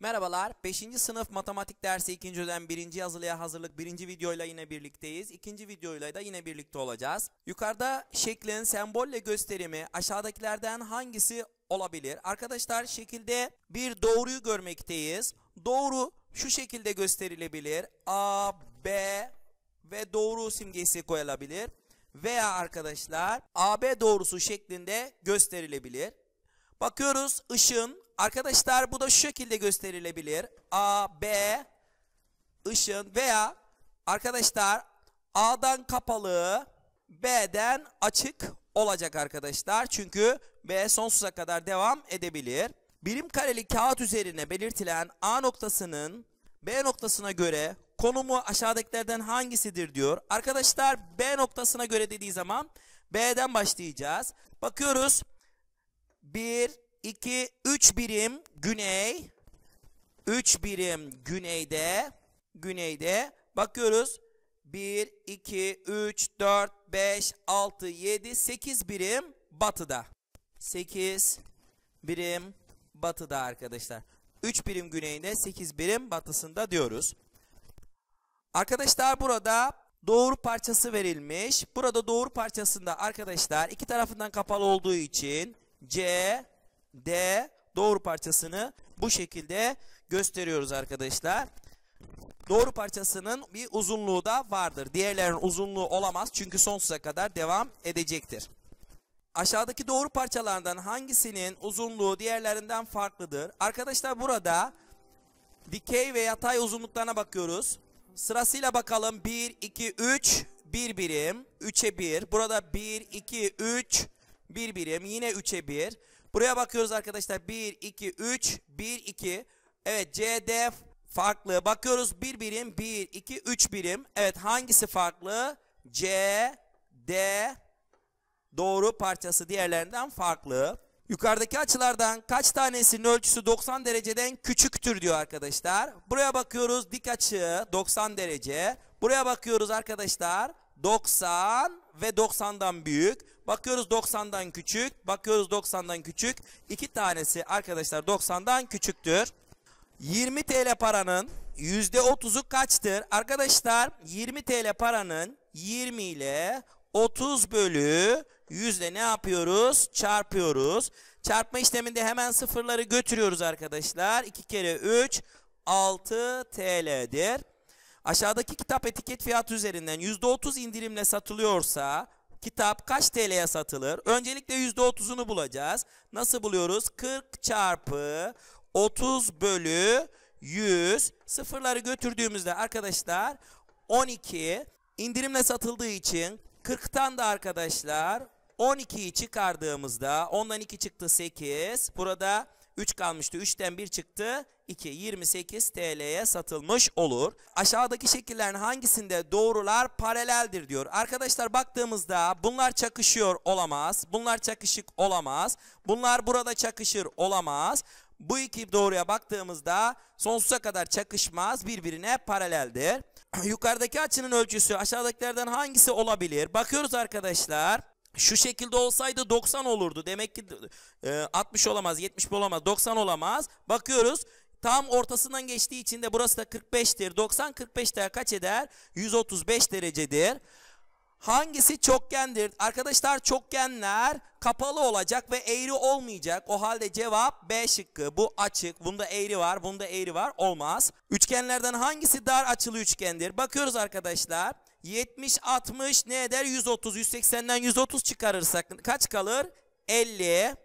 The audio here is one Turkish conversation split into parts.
Merhabalar, 5. sınıf matematik dersi 2. dönem 1. yazılıya hazırlık 1. videoyla yine birlikteyiz. 2. videoyla da yine birlikte olacağız. Yukarıda şeklin sembolle gösterimi aşağıdakilerden hangisi olabilir? Arkadaşlar şekilde bir doğruyu görmekteyiz. Doğru şu şekilde gösterilebilir. A, B ve doğru simgesi koyulabilir. Veya arkadaşlar AB doğrusu şeklinde gösterilebilir. Bakıyoruz ışın Arkadaşlar bu da şu şekilde gösterilebilir. A, B, ışın veya arkadaşlar A'dan kapalı, B'den açık olacak arkadaşlar. Çünkü B sonsuza kadar devam edebilir. Birim kareli kağıt üzerine belirtilen A noktasının B noktasına göre konumu aşağıdakilerden hangisidir diyor. Arkadaşlar B noktasına göre dediği zaman B'den başlayacağız. Bakıyoruz. 1 2, 3 birim güney. 3 birim güneyde. Güneyde. Bakıyoruz. 1, 2, 3, 4, 5, 6, 7, 8 birim batıda. 8 birim batıda arkadaşlar. 3 birim güneyde 8 birim batısında diyoruz. Arkadaşlar burada doğru parçası verilmiş. Burada doğru parçasında arkadaşlar iki tarafından kapalı olduğu için C D doğru parçasını bu şekilde gösteriyoruz arkadaşlar. Doğru parçasının bir uzunluğu da vardır. Diğerlerin uzunluğu olamaz çünkü sonsuza kadar devam edecektir. Aşağıdaki doğru parçalardan hangisinin uzunluğu diğerlerinden farklıdır? Arkadaşlar burada dikey ve yatay uzunluklarına bakıyoruz. Sırasıyla bakalım 1, 2, 3, 1 birim, 3'e 1. Burada 1, 2, 3, 1 birim, yine 3'e 1. Buraya bakıyoruz arkadaşlar. 1, 2, 3, 1, 2. Evet CDF farklı. Bakıyoruz bir birim, 1, 2, 3 birim. Evet hangisi farklı? C, D doğru parçası diğerlerinden farklı. Yukarıdaki açılardan kaç tanesinin ölçüsü 90 dereceden küçüktür diyor arkadaşlar. Buraya bakıyoruz dik açı 90 derece. Buraya bakıyoruz arkadaşlar 90 ve 90'dan büyük. Bakıyoruz 90'dan küçük. Bakıyoruz 90'dan küçük. İki tanesi arkadaşlar 90'dan küçüktür. 20 TL paranın %30'u kaçtır? Arkadaşlar 20 TL paranın 20 ile 30 bölü yüzde ne yapıyoruz? Çarpıyoruz. Çarpma işleminde hemen sıfırları götürüyoruz arkadaşlar. 2 kere 3 6 TL'dir. Aşağıdaki kitap etiket fiyatı üzerinden %30 indirimle satılıyorsa kitap kaç TL'ye satılır? Öncelikle %30'unu bulacağız. Nasıl buluyoruz? 40 çarpı 30 bölü 100 sıfırları götürdüğümüzde arkadaşlar 12 indirimle satıldığı için 40'tan da arkadaşlar 12'yi çıkardığımızda ondan 2 çıktı 8. Burada 3 kalmıştı. 3'ten 1 çıktı. 2. 28 TL'ye satılmış olur. Aşağıdaki şekillerin hangisinde doğrular paraleldir diyor. Arkadaşlar baktığımızda bunlar çakışıyor olamaz. Bunlar çakışık olamaz. Bunlar burada çakışır olamaz. Bu iki doğruya baktığımızda sonsuza kadar çakışmaz birbirine paraleldir. Yukarıdaki açının ölçüsü aşağıdakilerden hangisi olabilir? Bakıyoruz arkadaşlar şu şekilde olsaydı 90 olurdu. Demek ki 60 e, olamaz, 70 olamaz, 90 olamaz. Bakıyoruz tam ortasından geçtiği için de burası da 45'tir. 90 45'te kaç eder? 135 derecedir. Hangisi çokgendir? Arkadaşlar çokgenler kapalı olacak ve eğri olmayacak. O halde cevap B şıkkı. Bu açık. Bunda eğri var. Bunda eğri var. Olmaz. Üçgenlerden hangisi dar açılı üçgendir? Bakıyoruz arkadaşlar. 70, 60 ne eder? 130. 180'den 130 çıkarırsak kaç kalır? 50.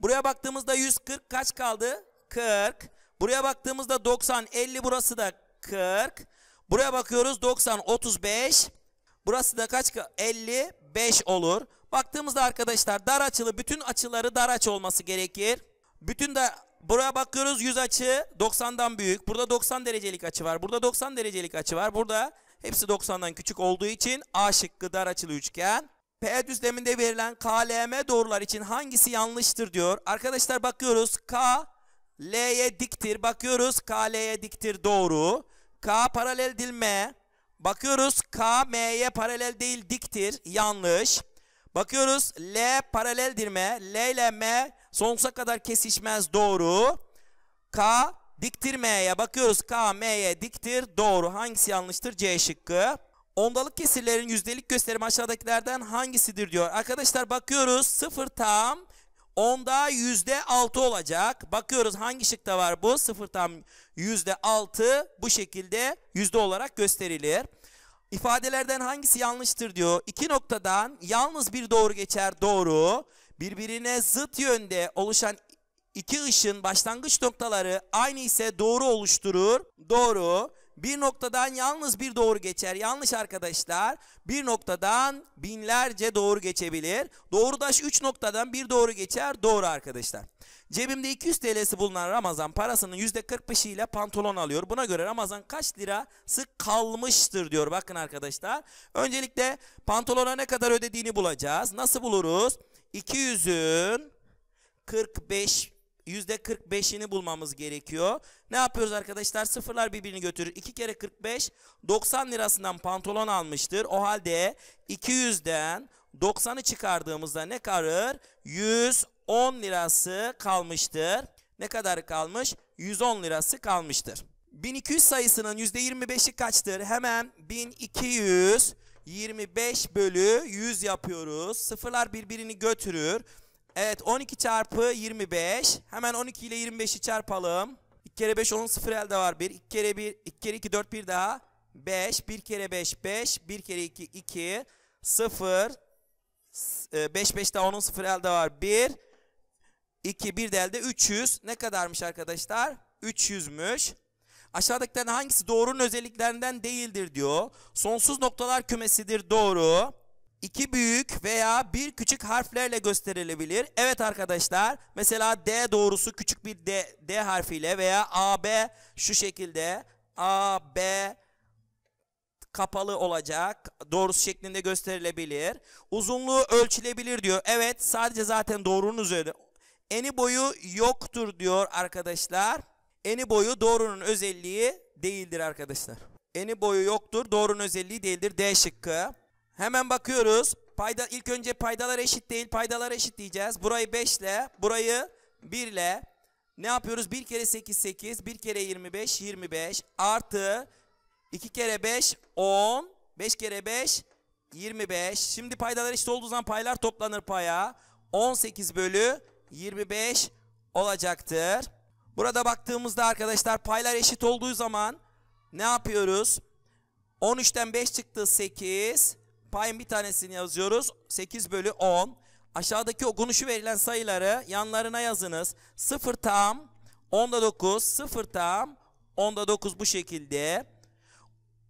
Buraya baktığımızda 140 kaç kaldı? 40. Buraya baktığımızda 90, 50 burası da 40. Buraya bakıyoruz 90, 35. Burası da kaç? 55 olur. Baktığımızda arkadaşlar dar açılı bütün açıları dar açı olması gerekir. Bütün de buraya bakıyoruz 100 açı 90'dan büyük. Burada 90 derecelik açı var. Burada 90 derecelik açı var. Burada Hepsi 90'dan küçük olduğu için A şıkkı dar açılı üçgen. P düzleminde verilen KLM doğrular için hangisi yanlıştır diyor. Arkadaşlar bakıyoruz K L'ye diktir. Bakıyoruz K L'ye diktir doğru. K paralel dilme. Bakıyoruz K M'ye paralel değil diktir. Yanlış. Bakıyoruz L paraleldir dirme. L ile M sonsuza kadar kesişmez doğru. K Diktirmeye bakıyoruz. K, M'ye diktir. Doğru. Hangisi yanlıştır? C şıkkı. Ondalık kesirlerin yüzdelik gösterimi aşağıdakilerden hangisidir diyor. Arkadaşlar bakıyoruz. Sıfır tam. Onda yüzde altı olacak. Bakıyoruz hangi şıkta var bu? Sıfır tam yüzde altı bu şekilde yüzde olarak gösterilir. İfadelerden hangisi yanlıştır diyor. İki noktadan yalnız bir doğru geçer doğru. Birbirine zıt yönde oluşan İki ışın başlangıç noktaları aynı ise doğru oluşturur. Doğru. Bir noktadan yalnız bir doğru geçer. Yanlış arkadaşlar. Bir noktadan binlerce doğru geçebilir. Doğrudaş 3 noktadan bir doğru geçer. Doğru arkadaşlar. Cebimde 200 TL'si bulunan Ramazan parasının %45'iyle pantolon alıyor. Buna göre Ramazan kaç lirası kalmıştır diyor. Bakın arkadaşlar. Öncelikle pantolona ne kadar ödediğini bulacağız. Nasıl buluruz? 200'ün 45 %45'ini bulmamız gerekiyor. Ne yapıyoruz arkadaşlar? Sıfırlar birbirini götürür. 2 kere 45 90 lirasından pantolon almıştır. O halde 200'den 90'ı çıkardığımızda ne kalır? 110 lirası kalmıştır. Ne kadar kalmış? 110 lirası kalmıştır. 1200 sayısının %25'i kaçtır? Hemen 1200 25 bölü 100 yapıyoruz. Sıfırlar birbirini götürür. Evet 12 çarpı 25. Hemen 12 ile 25'i çarpalım. 2 kere 5 10 0 elde var 1. 2 kere 1 2 kere 2 4 1 daha. 5 1 kere 5 5 1 kere 2 2 0 5 5 daha 10 0 elde var 1 2 1 de elde 300 ne kadarmış arkadaşlar 300'müş aşağıdakilerden hangisi doğrunun özelliklerinden değildir diyor sonsuz noktalar kümesidir doğru iki büyük veya bir küçük harflerle gösterilebilir. Evet arkadaşlar mesela D doğrusu küçük bir D, D harfiyle veya AB şu şekilde AB kapalı olacak. Doğrusu şeklinde gösterilebilir. Uzunluğu ölçülebilir diyor. Evet sadece zaten doğrunun üzerinde. Eni boyu yoktur diyor arkadaşlar. Eni boyu doğrunun özelliği değildir arkadaşlar. Eni boyu yoktur. Doğrunun özelliği değildir. D şıkkı. Hemen bakıyoruz. Payda, ilk önce paydalar eşit değil paydalar eşit diyeceğiz. Burayı 5 ile burayı 1 ile ne yapıyoruz? 1 kere 8 8 1 kere 25 25 artı 2 kere 5 10 5 kere 5 25. Şimdi paydalar eşit olduğu zaman paylar toplanır paya. 18 bölü 25 olacaktır. Burada baktığımızda arkadaşlar paylar eşit olduğu zaman ne yapıyoruz? 13'ten 5 çıktı 8 payın bir tanesini yazıyoruz. 8 bölü 10. Aşağıdaki okunuşu verilen sayıları yanlarına yazınız. 0 tam, 10'da 9, 0 tam, 10'da 9 bu şekilde.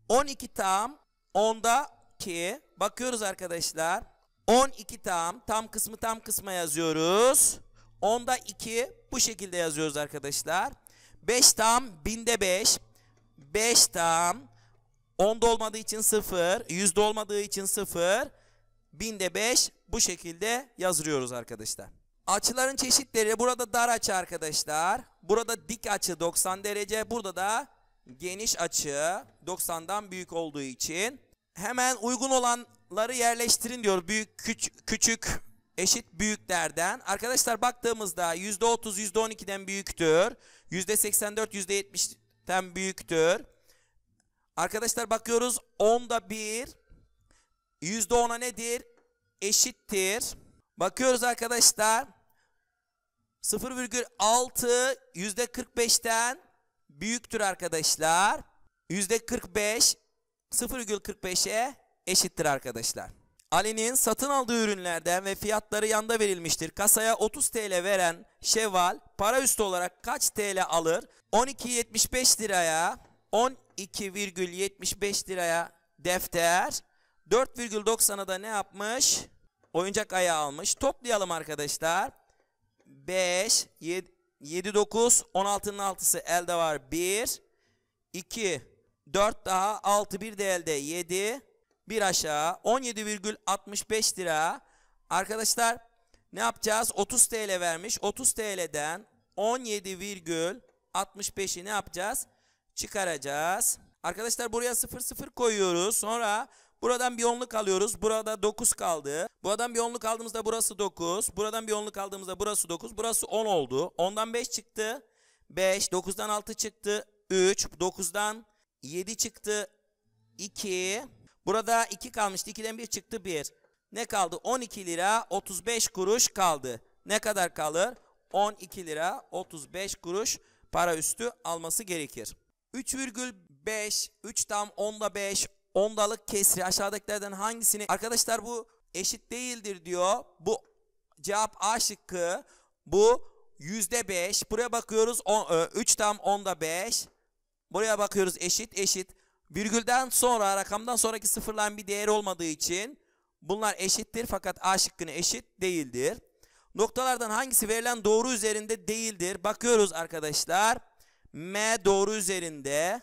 12 tam, 10'da 2. Bakıyoruz arkadaşlar. 12 tam, tam kısmı tam kısma yazıyoruz. 10'da 2 bu şekilde yazıyoruz arkadaşlar. 5 tam, 1000'de 5. 5 tam, 10'da olmadığı için 0, 100'de olmadığı için 0, 1000'de 5 bu şekilde yazıyoruz arkadaşlar. Açıların çeşitleri burada dar açı arkadaşlar. Burada dik açı 90 derece. Burada da geniş açı 90'dan büyük olduğu için. Hemen uygun olanları yerleştirin diyor. Büyük, küçük, küçük eşit büyüklerden. Arkadaşlar baktığımızda %30 %12'den büyüktür. %84 %70'ten büyüktür. Arkadaşlar bakıyoruz 10'da 1 %10'a nedir? Eşittir. Bakıyoruz arkadaşlar 0,6 %45'ten büyüktür arkadaşlar. %45 0,45'e eşittir arkadaşlar. Ali'nin satın aldığı ürünlerden ve fiyatları yanda verilmiştir. Kasaya 30 TL veren Şevval para üstü olarak kaç TL alır? 12.75 liraya 10 2,75 liraya defter. 4,90'a da ne yapmış? Oyuncak ayağı almış. Toplayalım arkadaşlar. 5, 7, 7 9, 16'nın 6'sı elde var. 1, 2, 4 daha 6, 1 de elde 7, 1 aşağı 17,65 lira. Arkadaşlar ne yapacağız? 30 TL vermiş. 30 TL'den 17,65'i ne yapacağız? çıkaracağız. Arkadaşlar buraya 0 0 koyuyoruz. Sonra buradan bir onluk alıyoruz. Burada 9 kaldı. Buradan bir onluk aldığımızda burası 9. Buradan bir onluk aldığımızda burası 9. Burası 10 oldu. 10'dan 5 çıktı. 5. 9'dan 6 çıktı. 3. 9'dan 7 çıktı. 2. Burada 2 kalmıştı. 2'den 1 çıktı 1. Ne kaldı? 12 lira 35 kuruş kaldı. Ne kadar kalır? 12 lira 35 kuruş para üstü alması gerekir. 3,5, 3 tam 10'da 5, 10'dalık kesri aşağıdakilerden hangisini? Arkadaşlar bu eşit değildir diyor. Bu cevap A şıkkı. Bu %5. Buraya bakıyoruz 10, 3 e, tam 10'da 5. Buraya bakıyoruz eşit eşit. Virgülden sonra rakamdan sonraki sıfırların bir değeri olmadığı için bunlar eşittir fakat A şıkkını eşit değildir. Noktalardan hangisi verilen doğru üzerinde değildir? Bakıyoruz arkadaşlar. M doğru üzerinde,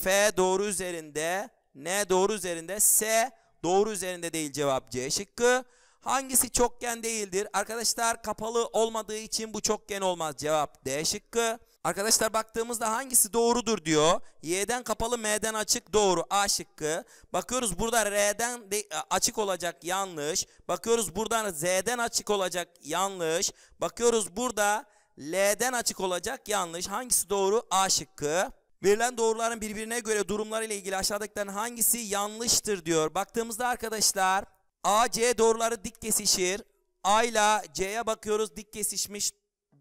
F doğru üzerinde, N doğru üzerinde, S doğru üzerinde değil cevap C şıkkı. Hangisi çokgen değildir? Arkadaşlar kapalı olmadığı için bu çokgen olmaz. Cevap D şıkkı. Arkadaşlar baktığımızda hangisi doğrudur diyor. Y'den kapalı M'den açık doğru A şıkkı. Bakıyoruz burada R'den de, e, açık olacak yanlış. Bakıyoruz buradan Z'den açık olacak yanlış. Bakıyoruz burada L'den açık olacak yanlış. Hangisi doğru? A şıkkı. Verilen doğruların birbirine göre durumlarıyla ilgili aşağıdakilerden hangisi yanlıştır diyor. Baktığımızda arkadaşlar A, C doğruları dik kesişir. A ile C'ye bakıyoruz dik kesişmiş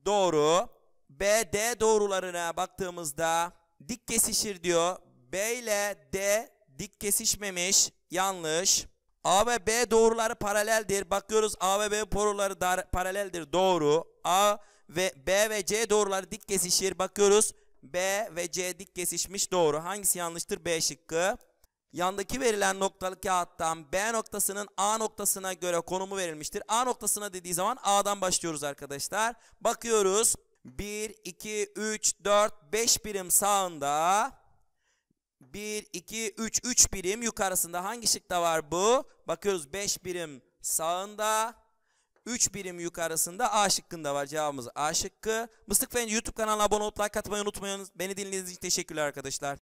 doğru. B, D doğrularına baktığımızda dik kesişir diyor. B ile D dik kesişmemiş yanlış. A ve B doğruları paraleldir. Bakıyoruz A ve B doğruları paraleldir doğru. A ve B ve C doğruları dik kesişir. Bakıyoruz. B ve C dik kesişmiş doğru. Hangisi yanlıştır? B şıkkı. Yandaki verilen noktalı kağıttan B noktasının A noktasına göre konumu verilmiştir. A noktasına dediği zaman A'dan başlıyoruz arkadaşlar. Bakıyoruz. 1, 2, 3, 4, 5 birim sağında. 1, 2, 3, 3 birim yukarısında. Hangi şıkta var bu? Bakıyoruz 5 birim sağında. 3 birim yukarısında A şıkkında var cevabımız A şıkkı. Mıstık Fen YouTube kanalına abone olup like atmayı unutmayın. Beni dinlediğiniz için teşekkürler arkadaşlar.